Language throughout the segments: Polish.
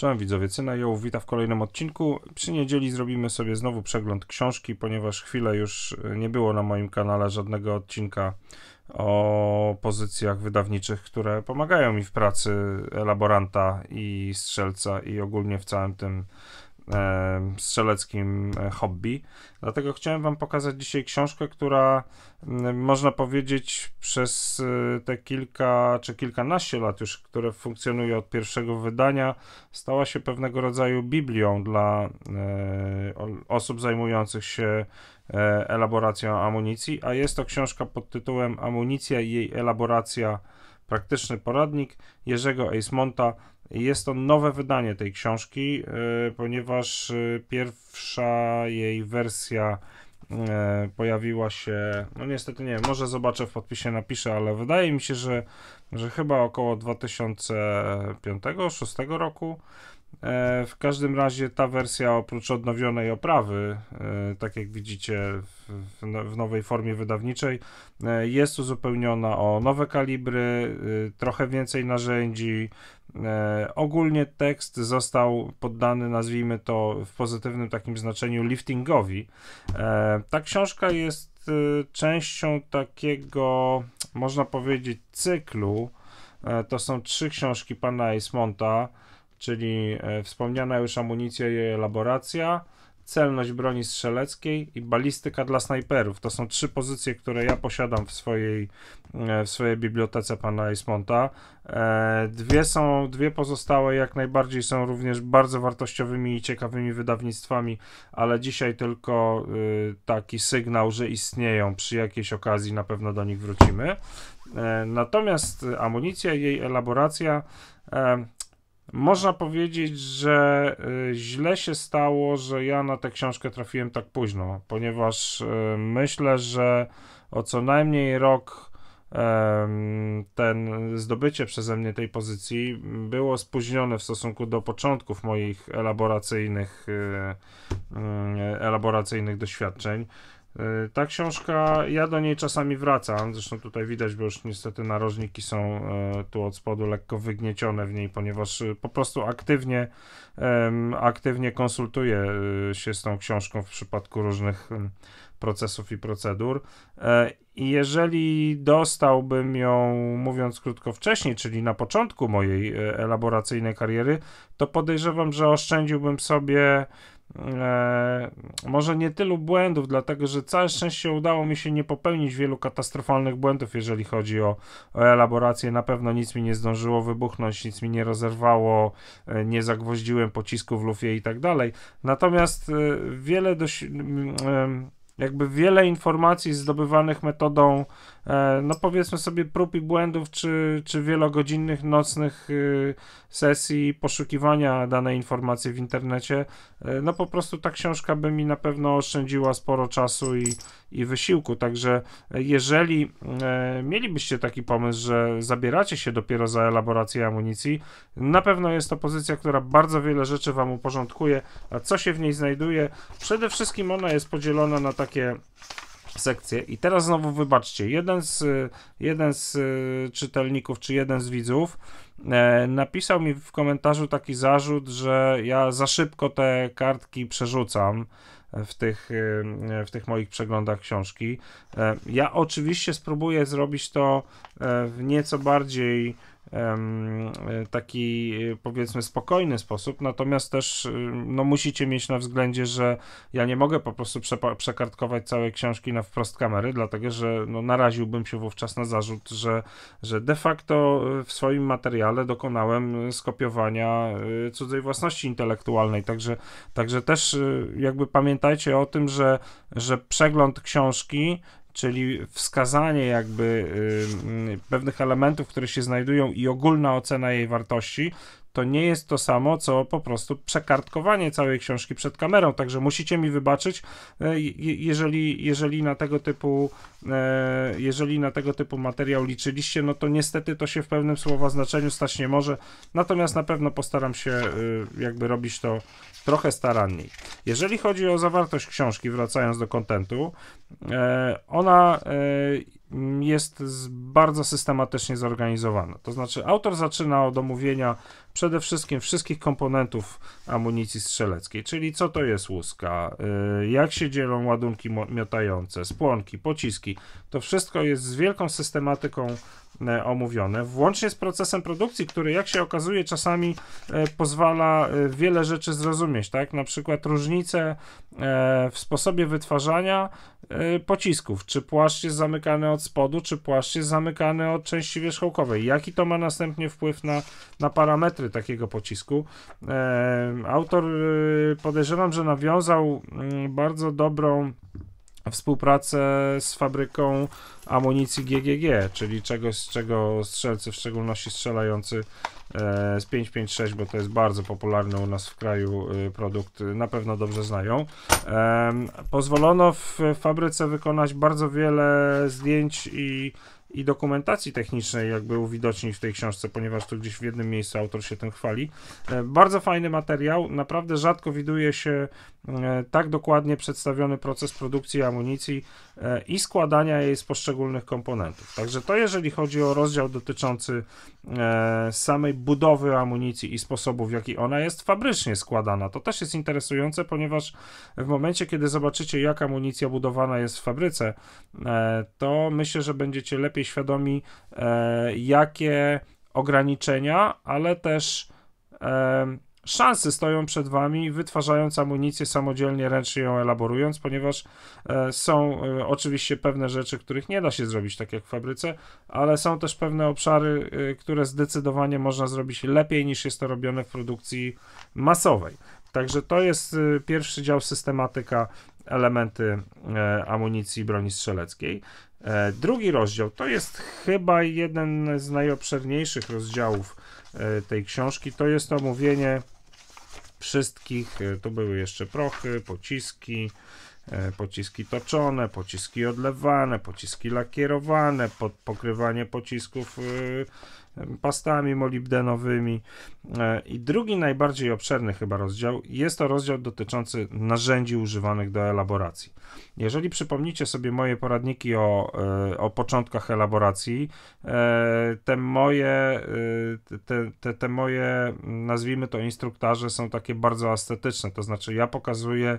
Cześć widzowie, Cyna ją wita w kolejnym odcinku. Przy niedzieli zrobimy sobie znowu przegląd książki, ponieważ chwilę już y, nie było na moim kanale żadnego odcinka o pozycjach wydawniczych, które pomagają mi w pracy elaboranta i strzelca i ogólnie w całym tym E, strzeleckim e, hobby. Dlatego chciałem Wam pokazać dzisiaj książkę, która można powiedzieć przez e, te kilka czy kilkanaście lat już, które funkcjonuje od pierwszego wydania, stała się pewnego rodzaju biblią dla osób zajmujących się elaboracją amunicji, a jest to książka pod tytułem Amunicja i jej elaboracja praktyczny poradnik Jerzego Eismonta jest to nowe wydanie tej książki, e, ponieważ e, pierwsza jej wersja e, pojawiła się, no niestety nie, może zobaczę w podpisie, napiszę, ale wydaje mi się, że, że chyba około 2005-2006 roku. W każdym razie ta wersja oprócz odnowionej oprawy, tak jak widzicie w no, nowej formie wydawniczej, jest uzupełniona o nowe kalibry, trochę więcej narzędzi, E, ogólnie tekst został poddany, nazwijmy to w pozytywnym takim znaczeniu, liftingowi. E, ta książka jest e, częścią takiego, można powiedzieć, cyklu. E, to są trzy książki pana Ismonta, czyli e, wspomniana już amunicja i elaboracja, celność broni strzeleckiej i balistyka dla snajperów. To są trzy pozycje, które ja posiadam w swojej, e, w swojej bibliotece pana Ismonta. E, dwie są, dwie pozostałe jak najbardziej są również bardzo wartościowymi i ciekawymi wydawnictwami, ale dzisiaj tylko e, taki sygnał, że istnieją. Przy jakiejś okazji na pewno do nich wrócimy. Natomiast amunicja i jej elaboracja można powiedzieć, że y, źle się stało, że ja na tę książkę trafiłem tak późno, ponieważ y, myślę, że o co najmniej rok ten zdobycie przeze mnie tej pozycji było spóźnione w stosunku do początków moich elaboracyjnych y, elaboracyjnych doświadczeń. E, ta książka, ja do niej czasami wracam, zresztą tutaj widać, bo już niestety narożniki są e, tu od spodu lekko wygniecione w niej, ponieważ e, po prostu aktywnie, aktywnie konsultuję się z tą książką w przypadku różnych procesów i procedur. I jeżeli dostałbym ją, mówiąc krótko, wcześniej, czyli na początku mojej elaboracyjnej kariery, to podejrzewam, że oszczędziłbym sobie E, może nie tylu błędów, dlatego że całe szczęście udało mi się nie popełnić wielu katastrofalnych błędów, jeżeli chodzi o, o elaborację. Na pewno nic mi nie zdążyło wybuchnąć, nic mi nie rozerwało, e, nie zagwoździłem pocisku w lufie i tak dalej. Natomiast e, wiele dość jakby wiele informacji zdobywanych metodą, e, no powiedzmy sobie, prób i błędów, czy, czy wielogodzinnych, nocnych y, sesji poszukiwania danej informacji w internecie, e, no po prostu ta książka by mi na pewno oszczędziła sporo czasu i, i wysiłku. Także e, jeżeli mielibyście taki pomysł, że zabieracie się dopiero za elaborację amunicji, na pewno jest to pozycja, która bardzo wiele rzeczy Wam uporządkuje. A co się w niej znajduje? Przede wszystkim ona jest podzielona na tak takie sekcje. I teraz znowu wybaczcie, jeden z, jeden z y, czytelników, czy jeden z widzów e, napisał mi w komentarzu taki zarzut, że ja za szybko te kartki przerzucam w tych, y, w tych moich przeglądach książki. E, ja oczywiście spróbuję zrobić to e, w nieco bardziej E, taki e, powiedzmy spokojny sposób, natomiast też y, no, musicie mieć na względzie, że ja nie mogę po prostu przekartkować całej książki na wprost kamery, dlatego że no, naraziłbym się wówczas na zarzut, że, że de facto y, w swoim materiale dokonałem y, skopiowania cudzej własności intelektualnej, także, także też jakby pamiętajcie o tym, że, że przegląd książki czyli wskazanie jakby pewnych elementów, które się znajdują i ogólna ocena jej wartości, to nie jest to samo, co po prostu przekartkowanie całej książki przed kamerą, także musicie mi wybaczyć, e, jeżeli, jeżeli na tego typu e, jeżeli na tego typu materiał liczyliście, no to niestety to się w pewnym słowa znaczeniu stać nie może, natomiast na pewno postaram się e, jakby robić to trochę staranniej. Jeżeli chodzi o zawartość książki, wracając do kontentu, ona jest bardzo systematycznie zorganizowana. To znaczy, autor zaczyna od omówienia przede wszystkim wszystkich komponentów amunicji strzeleckiej, czyli co to jest łuska, y, jak się dzielą ładunki miotające, spłonki, pociski. To wszystko jest z wielką systematyką e, omówione, włącznie z procesem produkcji, który jak się okazuje czasami e, pozwala e, wiele rzeczy zrozumieć, tak? Na przykład różnice w sposobie wytwarzania pocisków, czy płaszcz jest zamykany od spodu, czy płaszcz jest zamykany od części wierzchołkowej. Jaki to ma następnie wpływ na, na parametry parametry takiego pocisku. E, autor e, podejrzewam, że nawiązał mm, bardzo dobrą współpracę z fabryką amunicji GGG, czyli czegoś, z czego strzelcy, w szczególności strzelający e, z 556, bo to jest bardzo popularny u nas w kraju produkt, na pewno dobrze znają. Pozwolono w fabryce wykonać bardzo wiele zdjęć i i dokumentacji technicznej jakby uwidocznić w tej książce, ponieważ tu gdzieś w jednym miejscu autor się tym chwali. E, bardzo fajny materiał, naprawdę rzadko widuje się e, tak dokładnie przedstawiony proces produkcji amunicji e, i składania jej z poszczególnych komponentów. Także to jeżeli chodzi o rozdział dotyczący samej budowy amunicji i sposobów, w jaki ona jest fabrycznie składana. To też jest interesujące, ponieważ w momencie, kiedy zobaczycie, jak amunicja budowana jest w fabryce, to myślę, że będziecie lepiej lepiej świadomi, e, jakie ograniczenia, ale też e, szanse stoją przed Wami, wytwarzając amunicję samodzielnie, ręcznie ją elaborując, ponieważ e, są oczywiście pewne rzeczy, których nie da się zrobić tak jak w fabryce, ale są też pewne obszary, które zdecydowanie można zrobić lepiej niż jest to robione w produkcji masowej. Także to jest y, pierwszy dział systematyka, elementy e, amunicji broni strzeleckiej. E, drugi rozdział to jest chyba jeden z najobszerniejszych rozdziałów e, tej książki. To jest omówienie wszystkich. Tu były jeszcze prochy, pociski, pociski toczone, pociski odlewane, pociski lakierowane, pokrywanie pocisków y, pastami molibdenowymi. E, I drugi najbardziej obszerny chyba rozdział jest to rozdział dotyczący narzędzi używanych do elaboracji. Jeżeli przypomnicie sobie moje poradniki o, e, o początkach elaboracji, e, te moje, te, te, te moje, nazwijmy to instruktaże, są takie bardzo estetyczne, to znaczy ja pokazuję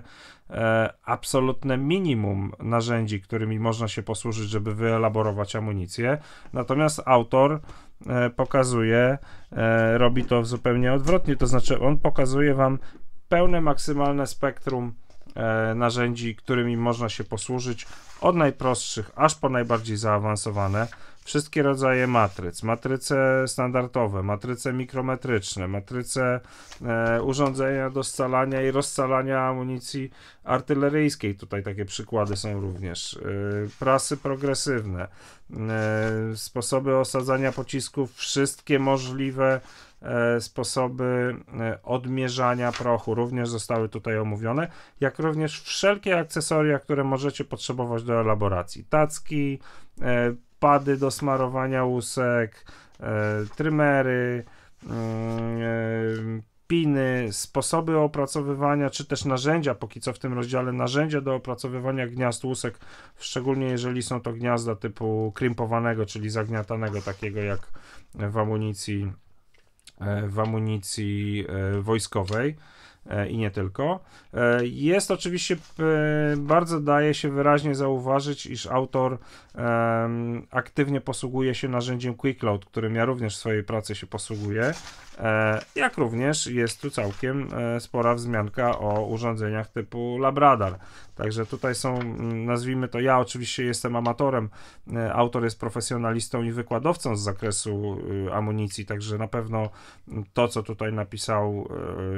absolutne minimum narzędzi, którymi można się posłużyć, żeby wyelaborować amunicję, natomiast autor E, pokazuje, e, robi to zupełnie odwrotnie, to znaczy on pokazuje wam pełne, maksymalne spektrum e, narzędzi, którymi można się posłużyć, od najprostszych aż po najbardziej zaawansowane wszystkie rodzaje matryc, matryce standardowe, matryce mikrometryczne, matryce e, urządzenia do scalania i rozcalania amunicji artyleryjskiej, tutaj takie przykłady są również, e, prasy progresywne, e, sposoby osadzania pocisków, wszystkie możliwe e, sposoby e, odmierzania prochu również zostały tutaj omówione, jak również wszelkie akcesoria, które możecie potrzebować do elaboracji. Tacki, e, pady do smarowania łusek, e, trymery, mm, e, piny, sposoby opracowywania, czy też narzędzia, póki co w tym rozdziale, narzędzia do opracowywania gniazd łusek, szczególnie jeżeli są to gniazda typu krympowanego, czyli zagniatanego, takiego jak w amunicji, e, w amunicji wojskowej. E, i nie tylko. E, jest oczywiście, e, bardzo daje się wyraźnie zauważyć, iż autor aktywnie posługuje się narzędziem QuickLoad, którym ja również w swojej pracy się posługuję, jak również jest tu całkiem spora wzmianka o urządzeniach typu Labradar. Także tutaj są, nazwijmy to, ja oczywiście jestem amatorem, autor jest profesjonalistą i wykładowcą z zakresu y, amunicji, także na pewno to, co tutaj napisał,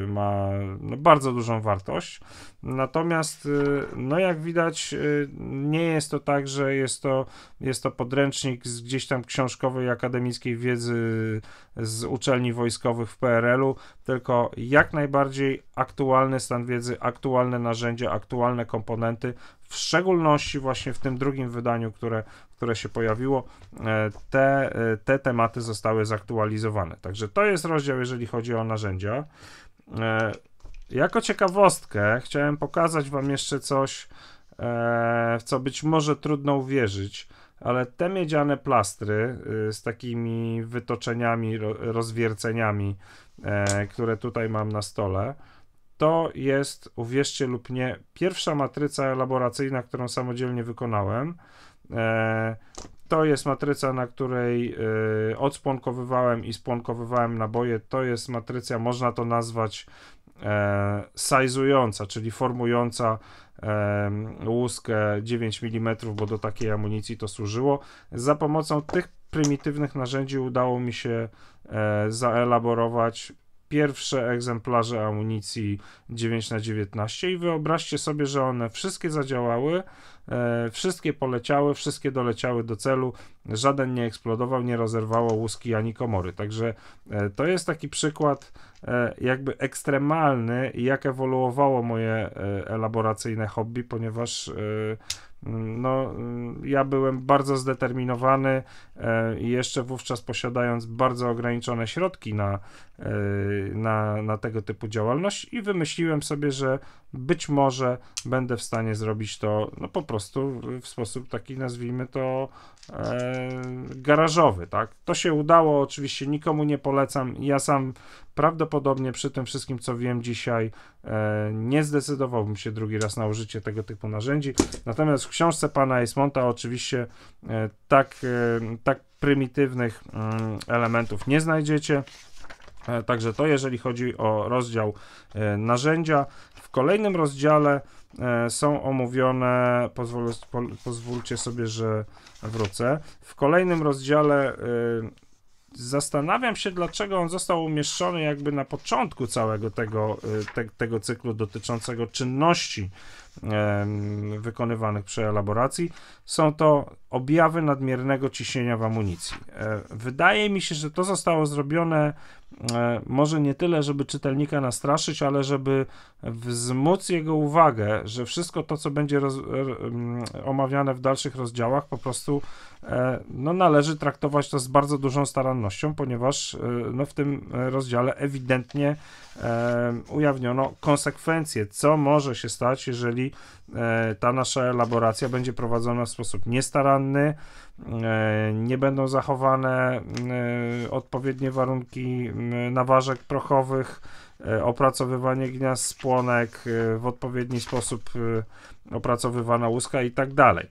ma no, bardzo dużą wartość. Natomiast, y, no jak widać, y, nie jest to tak, że jest to, jest to podręcznik z gdzieś tam książkowej, akademickiej wiedzy z uczelni wojskowych w PRL-u, tylko jak najbardziej aktualny stan wiedzy, aktualne narzędzia, aktualne komponenty, w szczególności właśnie w tym drugim wydaniu, które, które się pojawiło, e, te, e, te tematy zostały zaktualizowane. Także to jest rozdział, jeżeli chodzi o narzędzia. E, jako ciekawostkę chciałem pokazać Wam jeszcze coś, e, w co być może trudno uwierzyć, ale te miedziane plastry y, z takimi wytoczeniami, rozwierceniami, e, które tutaj mam na stole, to jest, uwierzcie lub nie, pierwsza matryca elaboracyjna, którą samodzielnie wykonałem. E, to jest matryca, na której y, odspłonkowywałem i spłonkowywałem naboje. To jest matryca, można to nazwać e, czyli formująca e, łuskę 9 mm, bo do takiej amunicji to służyło. Za pomocą tych prymitywnych narzędzi udało mi się e, zaelaborować pierwsze egzemplarze amunicji 9 na 19 i wyobraźcie sobie, że one wszystkie zadziałały, e, wszystkie poleciały, wszystkie doleciały do celu, żaden nie eksplodował, nie rozerwało łuski ani komory. Także e, to jest taki przykład E, jakby ekstremalny, jak ewoluowało moje e, elaboracyjne hobby, ponieważ e, mm, no, mm, ja byłem bardzo zdeterminowany i jeszcze wówczas posiadając bardzo ograniczone środki na, na, na tego typu działalność i wymyśliłem sobie, że być może będę w stanie zrobić to no, po prostu w sposób taki, nazwijmy to, e, garażowy. Tak? To się udało, oczywiście nikomu nie polecam. Ja sam Prawdopodobnie przy tym wszystkim, co wiem dzisiaj, e, nie zdecydowałbym się drugi raz na użycie tego typu narzędzi. Natomiast w książce pana Esmonta oczywiście e, tak, e, tak prymitywnych mm, elementów nie znajdziecie. Także to jeżeli chodzi o rozdział narzędzia. W kolejnym rozdziale są omówione, pozwól, pozwólcie sobie, że wrócę. W kolejnym rozdziale Zastanawiam się, dlaczego on został umieszczony jakby na początku całego tego, y, te, tego cyklu dotyczącego czynności wykonywanych przy elaboracji, są to objawy nadmiernego ciśnienia w amunicji. E, wydaje mi się, że to zostało zrobione e, może nie tyle, żeby czytelnika nastraszyć, ale żeby wzmóc jego uwagę, że wszystko to, co będzie roz, omawiane w dalszych rozdziałach, po prostu e, no, należy traktować to z bardzo dużą starannością, ponieważ no, w tym rozdziale ewidentnie e, ujawniono konsekwencje, co może się stać, jeżeli e, ta nasza elaboracja będzie prowadzona w sposób niestaranny, e, nie będą zachowane e, odpowiednie warunki naważek prochowych, e, opracowywanie gniazd spłonek e, w odpowiedni sposób opracowywana łuska i tak dalej.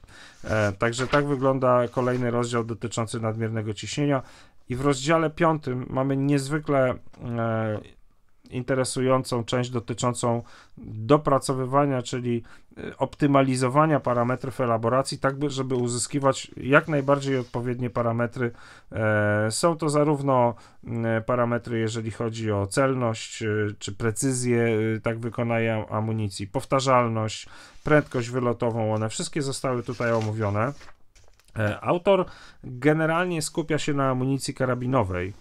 Także tak wygląda kolejny rozdział dotyczący nadmiernego ciśnienia. I w rozdziale piątym mamy niezwykle interesującą część dotyczącą dopracowywania, czyli y, optymalizowania parametrów elaboracji, tak by, żeby uzyskiwać jak najbardziej odpowiednie parametry. E, są to zarówno y, parametry, jeżeli chodzi o celność y, czy precyzję tak wykonania amunicji, powtarzalność, prędkość wylotową, one wszystkie zostały tutaj omówione. E, autor generalnie skupia się na amunicji karabinowej,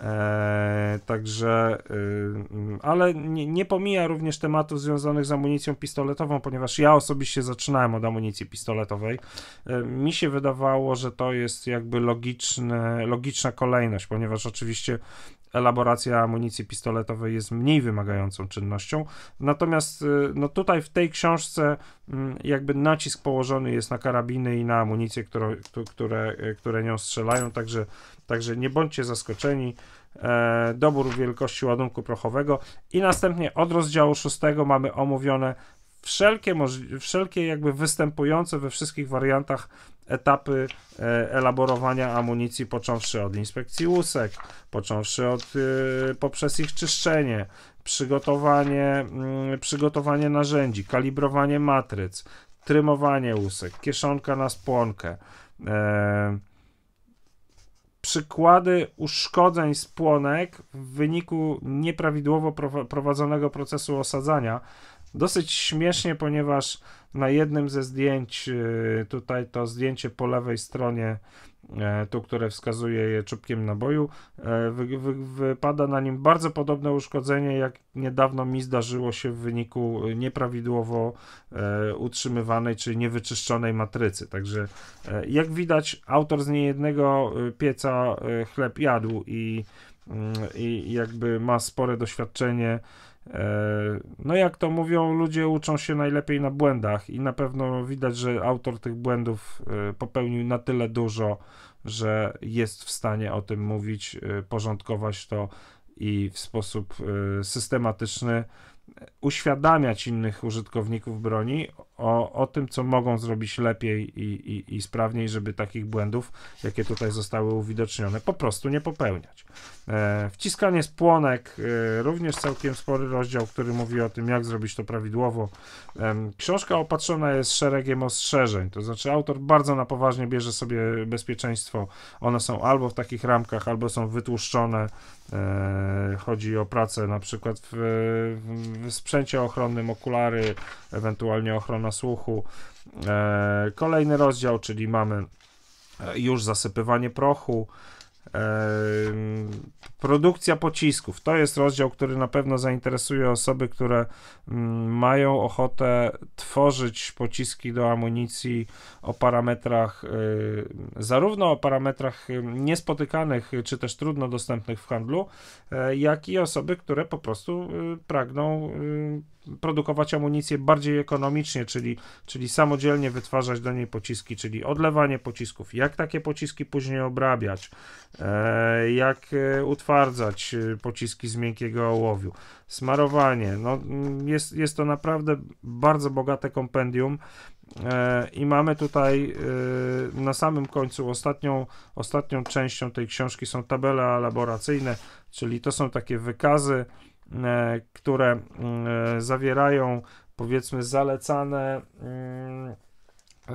E, także, y, ale nie, nie pomija również tematów związanych z amunicją pistoletową, ponieważ ja osobiście zaczynałem od amunicji pistoletowej. E, mi się wydawało, że to jest jakby logiczne, logiczna kolejność, ponieważ oczywiście elaboracja amunicji pistoletowej jest mniej wymagającą czynnością. Natomiast y, no tutaj w tej książce mm, jakby nacisk położony jest na karabiny i na amunicję, które, które, y, które nią strzelają, także, także nie bądźcie zaskoczeni. E, dobór wielkości ładunku prochowego i następnie od rozdziału 6 mamy omówione wszelkie, wszelkie jakby występujące we wszystkich wariantach etapy e, elaborowania amunicji, począwszy od inspekcji łusek, począwszy od, e, poprzez ich czyszczenie, przygotowanie, mm, przygotowanie narzędzi, kalibrowanie matryc, trymowanie łusek, kieszonka na spłonkę, e, przykłady uszkodzeń spłonek w wyniku nieprawidłowo prowadzonego procesu osadzania Dosyć śmiesznie, ponieważ na jednym ze zdjęć, y, tutaj to zdjęcie po lewej stronie, e, tu, które wskazuje je czubkiem naboju, e, wy, wy, wypada na nim bardzo podobne uszkodzenie, jak niedawno mi zdarzyło się w wyniku nieprawidłowo e, utrzymywanej czy niewyczyszczonej matrycy. Także jak widać, autor z niejednego pieca chleb jadł i, mm, i jakby ma spore doświadczenie E, no jak to mówią, ludzie uczą się najlepiej na błędach i na pewno widać, że autor tych błędów e, popełnił na tyle dużo, że jest w stanie o tym mówić, e, porządkować to i w sposób systematyczny uświadamiać innych użytkowników broni o, o tym, co mogą zrobić lepiej i, i, i sprawniej, żeby takich błędów, jakie tutaj zostały uwidocznione, po prostu nie popełniać. E, wciskanie spłonek, e, również całkiem spory rozdział, który mówi o tym, jak zrobić to prawidłowo. E, książka opatrzona jest szeregiem ostrzeżeń, to znaczy autor bardzo na poważnie bierze sobie bezpieczeństwo. One są albo w takich ramkach, albo są wytłuszczone. E, chodzi o pracę na przykład w, w sprzęcie ochronnym, okulary, ewentualnie ochrona słuchu. E, kolejny rozdział, czyli mamy e, już zasypywanie prochu. E, produkcja pocisków to jest rozdział, który na pewno zainteresuje osoby, które mm, mają ochotę tworzyć pociski do amunicji o parametrach, y, zarówno o parametrach y, niespotykanych czy też trudno dostępnych w handlu, jak i osoby, które po prostu y, pragną produkować amunicję bardziej ekonomicznie, czyli, czyli samodzielnie wytwarzać do niej pociski, czyli odlewanie pocisków, jak takie pociski później obrabiać, e, jak e, utwardzać e, pociski z miękkiego ołowiu, smarowanie. No, jest, jest to naprawdę bardzo bogate kompendium. I mamy tutaj na samym końcu ostatnią, ostatnią częścią tej książki są tabele laboracyjne, czyli to są takie wykazy, E, które mm, e, zawierają powiedzmy zalecane, mm,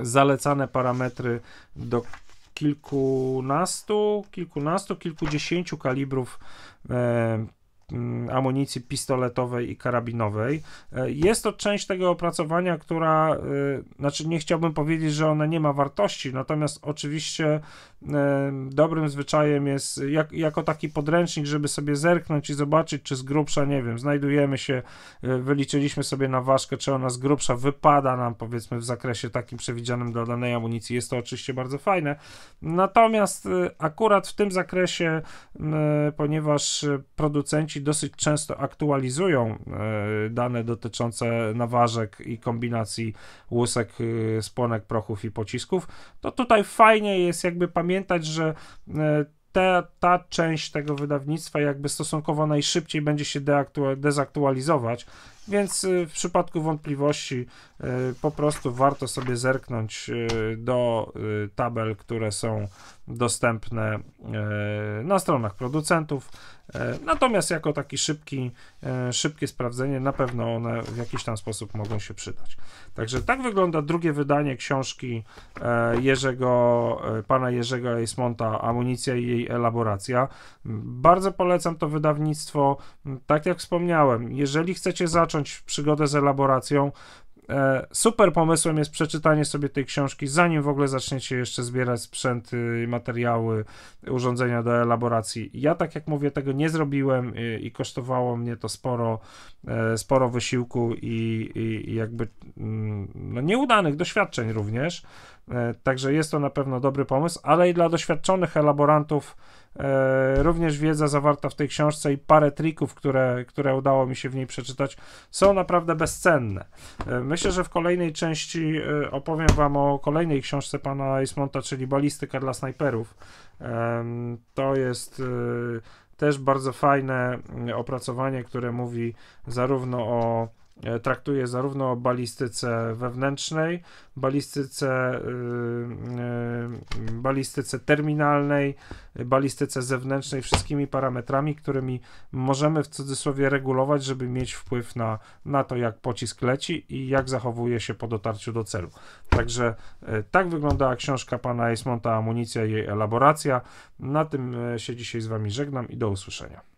zalecane parametry do kilkunastu, kilkunastu, kilkudziesięciu kalibrów e, Mm, amunicji pistoletowej i karabinowej. E, jest to część tego opracowania, która, e, znaczy nie chciałbym powiedzieć, że ona nie ma wartości, natomiast oczywiście e, dobrym zwyczajem jest jak, jako taki podręcznik, żeby sobie zerknąć i zobaczyć, czy z grubsza, nie wiem, znajdujemy się, wyliczyliśmy sobie na ważkę, czy ona z grubsza wypada nam, powiedzmy, w zakresie takim przewidzianym dla danej amunicji. Jest to oczywiście bardzo fajne. Natomiast akurat w tym zakresie, ponieważ producenci dosyć często aktualizują e, dane dotyczące naważek i kombinacji łusek, e, spłonek, prochów i pocisków, to tutaj fajnie jest jakby pamiętać, że e, ta ta część tego wydawnictwa jakby stosunkowo najszybciej będzie się deaktua- dezaktualizować więc y, w przypadku wątpliwości y, po prostu warto sobie zerknąć y, do tabel, które są dostępne na stronach producentów. Natomiast jako taki szybki, szybkie sprawdzenie na pewno one w jakiś tam sposób mogą się przydać. Także tak wygląda drugie wydanie książki e, Jerzego, e, pana Jerzego Eismonta Amunicja i jej elaboracja. Bardzo polecam to wydawnictwo. Tak jak wspomniałem, jeżeli chcecie zacząć przygodę z elaboracją, e, Super pomysłem jest przeczytanie sobie tej książki, zanim w ogóle zaczniecie jeszcze zbierać sprzęty, materiały, urządzenia do elaboracji. Ja, tak jak mówię, tego nie zrobiłem y, i kosztowało mnie to sporo, e, sporo wysiłku i, i jakby mm, no, nieudanych doświadczeń również. E, także jest to na pewno dobry pomysł, ale i dla doświadczonych elaborantów E, również wiedza zawarta w tej książce i parę trików, które, które udało mi się w niej przeczytać, są naprawdę bezcenne. E, myślę, że w kolejnej części e, opowiem Wam o kolejnej książce pana Ismonta, czyli Balistyka dla snajperów. To jest też bardzo fajne mm, opracowanie, które mówi zarówno o E, traktuje zarówno o balistyce wewnętrznej, balistyce, y, y, y, balistyce terminalnej, balistyce zewnętrznej, wszystkimi parametrami, którymi możemy w cudzysłowie regulować, żeby mieć wpływ na, na to, jak pocisk leci i jak zachowuje się po dotarciu do celu. Także e, tak wyglądała książka pana Eismonta Amunicja i jej elaboracja. Na tym e, się dzisiaj z wami żegnam i do usłyszenia.